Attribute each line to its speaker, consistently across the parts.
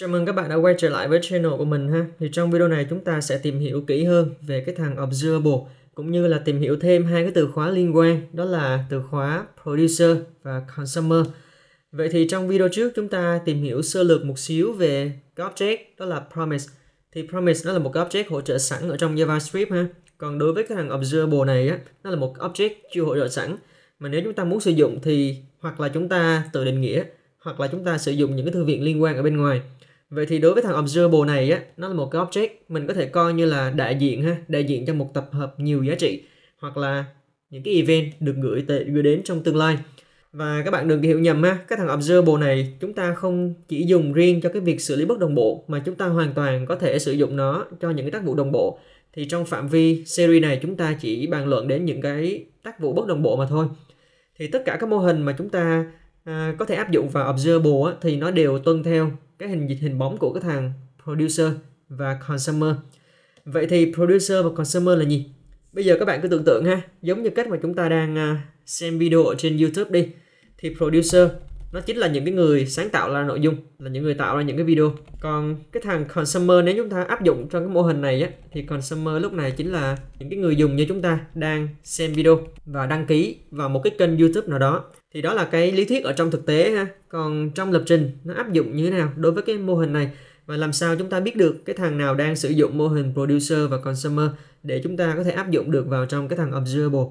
Speaker 1: Chào mừng các bạn đã quay trở lại với channel của mình ha. Thì trong video này chúng ta sẽ tìm hiểu kỹ hơn về cái thằng observable cũng như là tìm hiểu thêm hai cái từ khóa liên quan đó là từ khóa producer và consumer. Vậy thì trong video trước chúng ta tìm hiểu sơ lược một xíu về cái object đó là promise. Thì promise nó là một cái object hỗ trợ sẵn ở trong JavaScript ha. Còn đối với cái thằng observable này á, nó là một object chưa hỗ trợ sẵn mà nếu chúng ta muốn sử dụng thì hoặc là chúng ta tự định nghĩa hoặc là chúng ta sử dụng những cái thư viện liên quan ở bên ngoài Vậy thì đối với thằng observable này á, nó là một cái object mình có thể coi như là đại diện ha, đại diện cho một tập hợp nhiều giá trị hoặc là những cái event được gửi tới gửi đến trong tương lai. Và các bạn đừng hiểu nhầm ha, cái thằng observable này chúng ta không chỉ dùng riêng cho cái việc xử lý bất đồng bộ mà chúng ta hoàn toàn có thể sử dụng nó cho những cái tác vụ đồng bộ. Thì trong phạm vi series này chúng ta chỉ bàn luận đến những cái tác vụ bất đồng bộ mà thôi. Thì tất cả các mô hình mà chúng ta À, có thể áp dụng vào observable á, thì nó đều tuân theo cái hình hình bóng của cái thằng producer và consumer. Vậy thì producer và consumer là gì? Bây giờ các bạn cứ tưởng tượng ha, giống như cách mà chúng ta đang à, xem video ở trên YouTube đi thì producer nó chính là những cái người sáng tạo ra nội dung là những người tạo ra những cái video còn cái thằng consumer nếu chúng ta áp dụng trong cái mô hình này á, thì consumer lúc này chính là những cái người dùng như chúng ta đang xem video và đăng ký vào một cái kênh youtube nào đó thì đó là cái lý thuyết ở trong thực tế ha còn trong lập trình nó áp dụng như thế nào đối với cái mô hình này và làm sao chúng ta biết được cái thằng nào đang sử dụng mô hình producer và consumer để chúng ta có thể áp dụng được vào trong cái thằng observable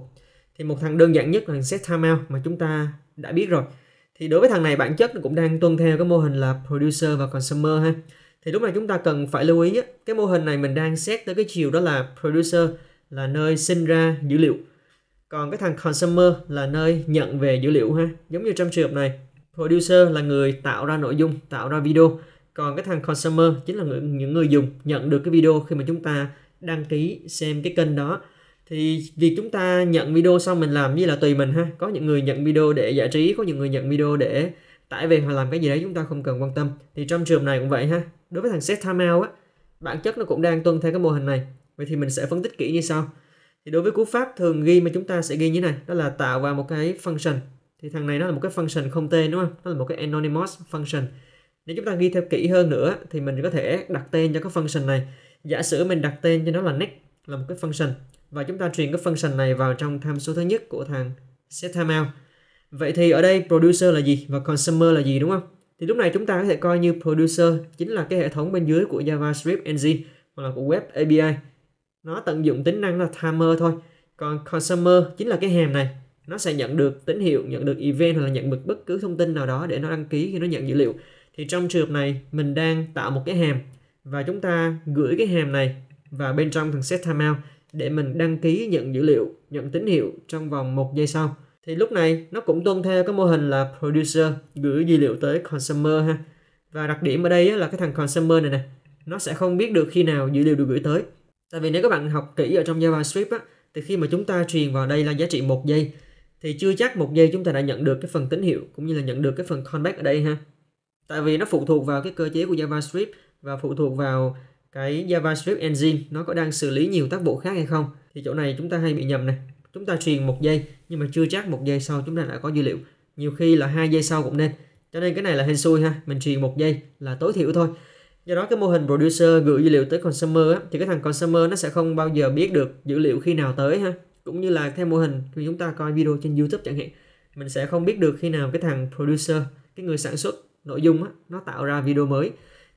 Speaker 1: thì một thằng đơn giản nhất là set timeout mà chúng ta đã biết rồi thì đối với thằng này bản chất cũng đang tuân theo cái mô hình là producer và consumer ha thì lúc này chúng ta cần phải lưu ý cái mô hình này mình đang xét tới cái chiều đó là producer là nơi sinh ra dữ liệu còn cái thằng consumer là nơi nhận về dữ liệu ha giống như trong trường hợp này producer là người tạo ra nội dung tạo ra video còn cái thằng consumer chính là người, những người dùng nhận được cái video khi mà chúng ta đăng ký xem cái kênh đó thì việc chúng ta nhận video xong mình làm như là tùy mình ha có những người nhận video để giải trí có những người nhận video để tải về hoặc làm cái gì đấy chúng ta không cần quan tâm thì trong trường này cũng vậy ha đối với thằng set timeout á bản chất nó cũng đang tuân theo cái mô hình này vậy thì mình sẽ phân tích kỹ như sau thì đối với cú pháp thường ghi mà chúng ta sẽ ghi như này đó là tạo vào một cái function thì thằng này nó là một cái function không tên đúng không nó là một cái anonymous function nếu chúng ta ghi theo kỹ hơn nữa thì mình có thể đặt tên cho cái function này giả sử mình đặt tên cho nó là next là một cái function và chúng ta truyền cái function này vào trong tham số thứ nhất của thằng setTimeout vậy thì ở đây producer là gì và consumer là gì đúng không thì lúc này chúng ta có thể coi như producer chính là cái hệ thống bên dưới của JavaScript Engine hoặc là của web API nó tận dụng tính năng là timer thôi còn consumer chính là cái hàm này nó sẽ nhận được tín hiệu nhận được event hoặc là nhận được bất cứ thông tin nào đó để nó đăng ký khi nó nhận dữ liệu thì trong trường hợp này mình đang tạo một cái hàm và chúng ta gửi cái hàm này vào bên trong thằng set timeout để mình đăng ký nhận dữ liệu nhận tín hiệu trong vòng một giây sau thì lúc này nó cũng tuân theo cái mô hình là producer gửi dữ liệu tới consumer ha và đặc điểm ở đây là cái thằng consumer này nè nó sẽ không biết được khi nào dữ liệu được gửi tới Tại vì nếu các bạn học kỹ ở trong JavaScript á, thì khi mà chúng ta truyền vào đây là giá trị một giây thì chưa chắc một giây chúng ta đã nhận được cái phần tín hiệu cũng như là nhận được cái phần callback ở đây ha. Tại vì nó phụ thuộc vào cái cơ chế của JavaScript và phụ thuộc vào cái JavaScript engine nó có đang xử lý nhiều tác vụ khác hay không. Thì chỗ này chúng ta hay bị nhầm này. Chúng ta truyền một giây nhưng mà chưa chắc một giây sau chúng ta đã có dữ liệu. Nhiều khi là hai giây sau cũng nên. Cho nên cái này là hên xui ha, mình truyền một giây là tối thiểu thôi do đó cái mô hình producer gửi dữ liệu tới consumer á, thì cái thằng consumer nó sẽ không bao giờ biết được dữ liệu khi nào tới ha cũng như là theo mô hình khi chúng ta coi video trên youtube chẳng hạn mình sẽ không biết được khi nào cái thằng producer cái người sản xuất nội dung á, nó tạo ra video mới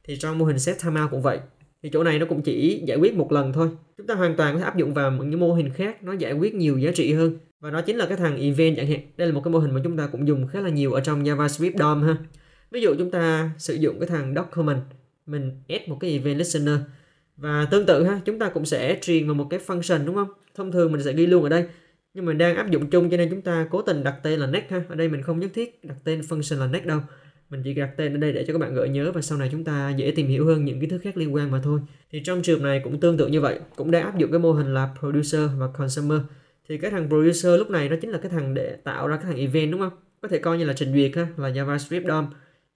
Speaker 1: thì trong mô hình set timeout cũng vậy thì chỗ này nó cũng chỉ giải quyết một lần thôi chúng ta hoàn toàn có thể áp dụng vào những mô hình khác nó giải quyết nhiều giá trị hơn và đó chính là cái thằng event chẳng hạn đây là một cái mô hình mà chúng ta cũng dùng khá là nhiều ở trong javascript dom ha ví dụ chúng ta sử dụng cái thằng document mình add một cái event listener và tương tự ha chúng ta cũng sẽ truyền vào một cái function đúng không thông thường mình sẽ ghi luôn ở đây nhưng mình đang áp dụng chung cho nên chúng ta cố tình đặt tên là next ha ở đây mình không nhất thiết đặt tên function là next đâu mình chỉ đặt tên ở đây để cho các bạn gợi nhớ và sau này chúng ta dễ tìm hiểu hơn những kiến thức khác liên quan mà thôi thì trong trường này cũng tương tự như vậy cũng đang áp dụng cái mô hình là producer và consumer thì cái thằng producer lúc này nó chính là cái thằng để tạo ra cái thằng event đúng không có thể coi như là trình duyệt ha là javascript dom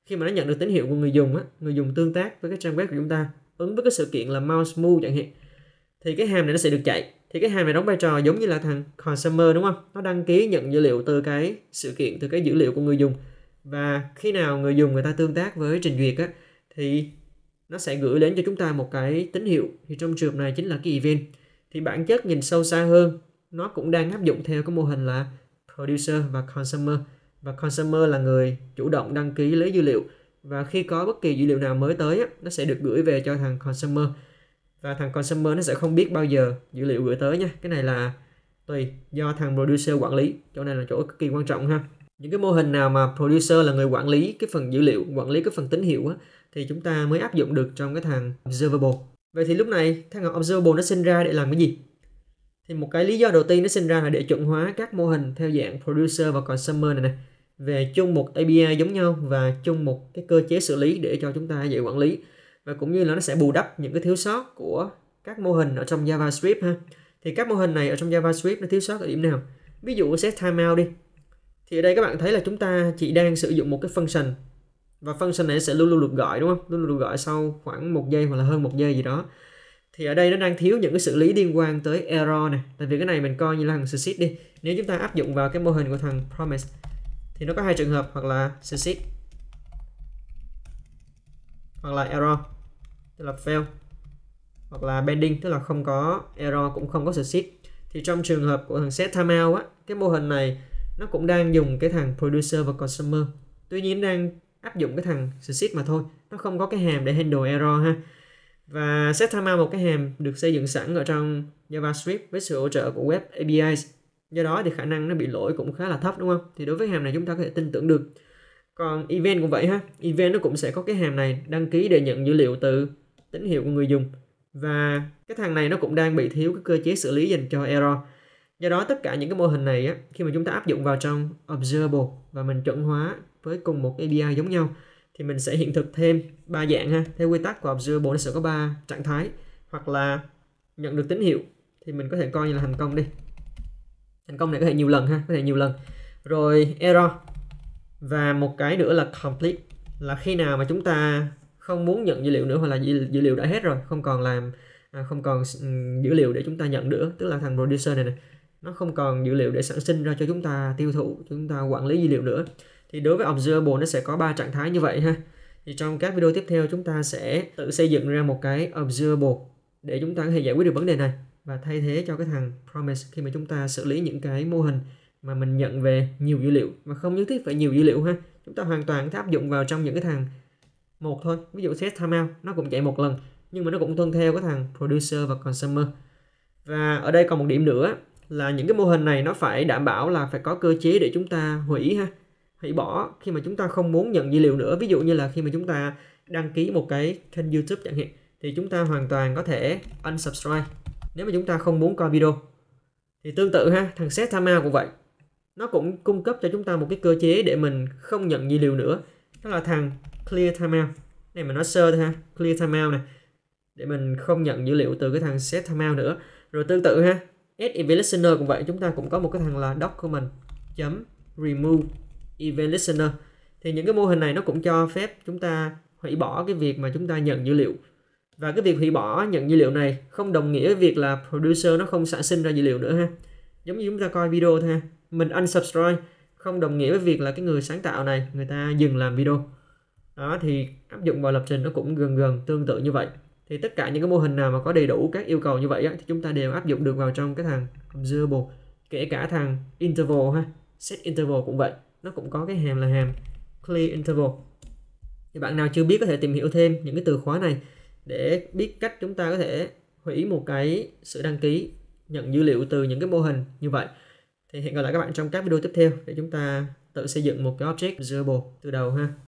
Speaker 1: khi mà nó nhận được tín hiệu của người dùng á người dùng tương tác với cái trang web của chúng ta ứng với cái sự kiện là mouse move chẳng hạn thì cái hàm này nó sẽ được chạy thì cái hàm này đóng vai trò giống như là thằng consumer đúng không nó đăng ký nhận dữ liệu từ cái sự kiện từ cái dữ liệu của người dùng và khi nào người dùng người ta tương tác với trình duyệt á thì nó sẽ gửi đến cho chúng ta một cái tín hiệu thì trong trường này chính là cái event thì bản chất nhìn sâu xa hơn nó cũng đang áp dụng theo cái mô hình là producer và consumer và consumer là người chủ động đăng ký lấy dữ liệu và khi có bất kỳ dữ liệu nào mới tới nó sẽ được gửi về cho thằng consumer và thằng consumer nó sẽ không biết bao giờ dữ liệu gửi tới nha cái này là tùy do thằng producer quản lý chỗ này là chỗ cực kỳ quan trọng ha những cái mô hình nào mà producer là người quản lý cái phần dữ liệu quản lý cái phần tín hiệu á, thì chúng ta mới áp dụng được trong cái thằng observable vậy thì lúc này thằng observable nó sinh ra để làm cái gì thì một cái lý do đầu tiên nó sinh ra là để chuẩn hóa các mô hình theo dạng producer và consumer này này về chung một API giống nhau và chung một cái cơ chế xử lý để cho chúng ta dễ quản lý và cũng như là nó sẽ bù đắp những cái thiếu sót của các mô hình ở trong JavaScript ha thì các mô hình này ở trong JavaScript nó thiếu sót ở điểm nào ví dụ set timeout đi thì ở đây các bạn thấy là chúng ta chỉ đang sử dụng một cái function và function này sẽ luôn luôn được gọi đúng không luôn luôn được gọi sau khoảng một giây hoặc là hơn một giây gì đó thì ở đây nó đang thiếu những cái xử lý liên quan tới error này tại vì cái này mình coi như là thằng succeed đi nếu chúng ta áp dụng vào cái mô hình của thằng promise thì nó có hai trường hợp hoặc là succeed hoặc là error tức là fail hoặc là bending tức là không có error cũng không có succeed thì trong trường hợp của thằng set timeout á cái mô hình này nó cũng đang dùng cái thằng producer và consumer tuy nhiên đang áp dụng cái thằng succeed mà thôi nó không có cái hàm để handle error ha và set timeout một cái hàm được xây dựng sẵn ở trong JavaScript với sự hỗ trợ của web APIs do đó thì khả năng nó bị lỗi cũng khá là thấp đúng không thì đối với hàm này chúng ta có thể tin tưởng được còn event cũng vậy ha event nó cũng sẽ có cái hàm này đăng ký để nhận dữ liệu từ tín hiệu của người dùng và cái thằng này nó cũng đang bị thiếu cái cơ chế xử lý dành cho error do đó tất cả những cái mô hình này á, khi mà chúng ta áp dụng vào trong observable và mình chuẩn hóa với cùng một API giống nhau thì mình sẽ hiện thực thêm ba dạng ha theo quy tắc của observable nó sẽ có ba trạng thái hoặc là nhận được tín hiệu thì mình có thể coi như là thành công đi thành công này có thể nhiều lần ha có thể nhiều lần rồi error và một cái nữa là complete là khi nào mà chúng ta không muốn nhận dữ liệu nữa hoặc là dữ, liệu đã hết rồi không còn làm à, không còn ừ, dữ liệu để chúng ta nhận nữa tức là thằng producer này này nó không còn dữ liệu để sản sinh ra cho chúng ta tiêu thụ chúng ta quản lý dữ liệu nữa thì đối với observable nó sẽ có ba trạng thái như vậy ha thì trong các video tiếp theo chúng ta sẽ tự xây dựng ra một cái observable để chúng ta có thể giải quyết được vấn đề này và thay thế cho cái thằng promise khi mà chúng ta xử lý những cái mô hình mà mình nhận về nhiều dữ liệu mà không nhất thiết phải nhiều dữ liệu ha chúng ta hoàn toàn có thể áp dụng vào trong những cái thằng một thôi ví dụ set timeout nó cũng chạy một lần nhưng mà nó cũng tuân theo cái thằng producer và consumer và ở đây còn một điểm nữa là những cái mô hình này nó phải đảm bảo là phải có cơ chế để chúng ta hủy ha hủy bỏ khi mà chúng ta không muốn nhận dữ liệu nữa ví dụ như là khi mà chúng ta đăng ký một cái kênh youtube chẳng hạn thì chúng ta hoàn toàn có thể unsubscribe nếu mà chúng ta không muốn coi video thì tương tự ha thằng set timeout cũng vậy nó cũng cung cấp cho chúng ta một cái cơ chế để mình không nhận dữ liệu nữa đó là thằng clear timeout này mà nó sơ thôi ha clear timeout này để mình không nhận dữ liệu từ cái thằng set timeout nữa rồi tương tự ha add listener cũng vậy chúng ta cũng có một cái thằng là document remove event listener thì những cái mô hình này nó cũng cho phép chúng ta hủy bỏ cái việc mà chúng ta nhận dữ liệu và cái việc hủy bỏ nhận dữ liệu này không đồng nghĩa với việc là producer nó không sản sinh ra dữ liệu nữa ha giống như chúng ta coi video thôi ha mình unsubscribe không đồng nghĩa với việc là cái người sáng tạo này người ta dừng làm video đó thì áp dụng vào lập trình nó cũng gần gần tương tự như vậy thì tất cả những cái mô hình nào mà có đầy đủ các yêu cầu như vậy á, thì chúng ta đều áp dụng được vào trong cái thằng observable kể cả thằng interval ha set interval cũng vậy nó cũng có cái hàm là hàm clear interval thì bạn nào chưa biết có thể tìm hiểu thêm những cái từ khóa này để biết cách chúng ta có thể hủy một cái sự đăng ký nhận dữ liệu từ những cái mô hình như vậy thì hẹn gặp lại các bạn trong các video tiếp theo để chúng ta tự xây dựng một cái object observable từ đầu ha